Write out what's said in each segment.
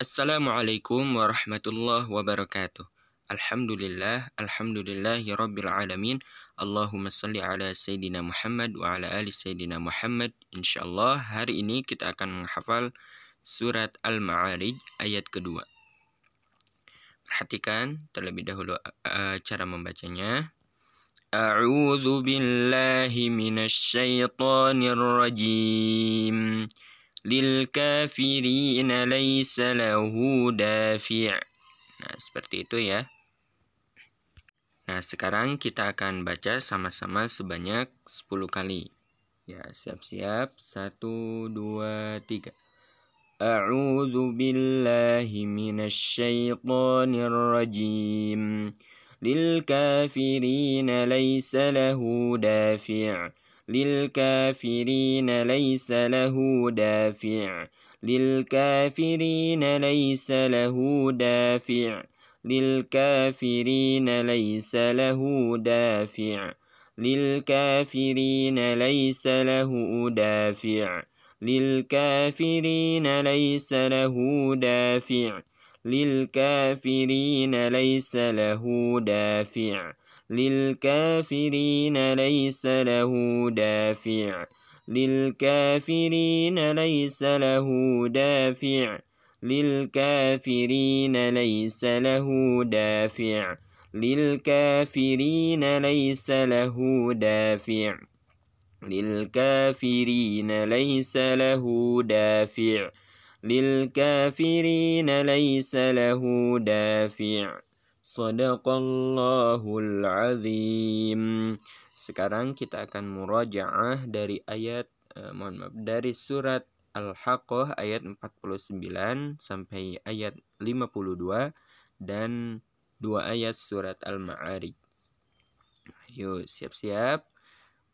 Assalamualaikum warahmatullahi wabarakatuh. Alhamdulillah, Alhamdulillah ya rabbil alamin. Allahumma salli ala Sayyidina Muhammad wa ala ali Sayyidina Muhammad. Insyaallah hari ini kita akan menghafal surat Al-Ma'arij ayat kedua. Perhatikan terlebih dahulu uh, cara membacanya. A'udzu billahi minasy syaithanir rajim. للكافرين ليس له دافع nah seperti itu ya nah sekarang kita akan baca sama-sama sebanyak 10 kali ya siap-siap 1 2 3 A'udhu billahi من الشيطان الرجيم للكافرين laysa lahu dafi'a. للكافرين ليس له دافع للكافرين ليس له دافع للكافرين ليس له دافع للكافرين ليس له دافع للكافرين ليس له دافع للكافرين ليس له دافع للكافرين ليس له دافع للكافرين ليس له دافع للكافرين ليس له دافع للكافرين ليس له دافع للكافرين ليس له دافع للكافرين ليس له دافع Sadaqallahul azim. Sekarang kita akan murajaah dari ayat eh, mohon maaf dari surat Al-Haqqah ayat 49 sampai ayat 52 dan dua ayat surat Al-Ma'arij. Ayo siap-siap.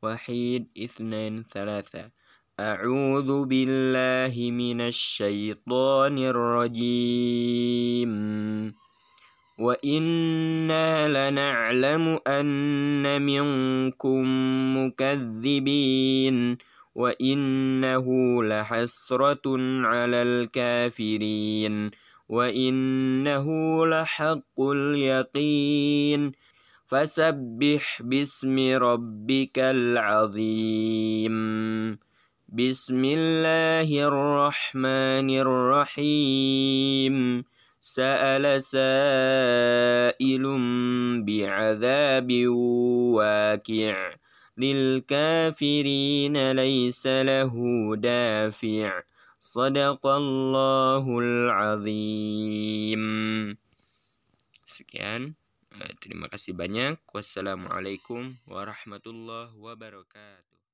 Wahid, itsnain tsalatsa. A'udzu billahi minasy syaithanir rajim. وإنا لنعلم أن منكم مكذبين وإنه لحسرة على الكافرين وإنه لحق اليقين فسبح باسم ربك العظيم بسم الله الرحمن الرحيم سأل سائل بعذاب واقع للكافرين ليس له دافع صدق الله العظيم sekian eh, terima kasih banyak wassalamualaikum warahmatullahi wabarakatuh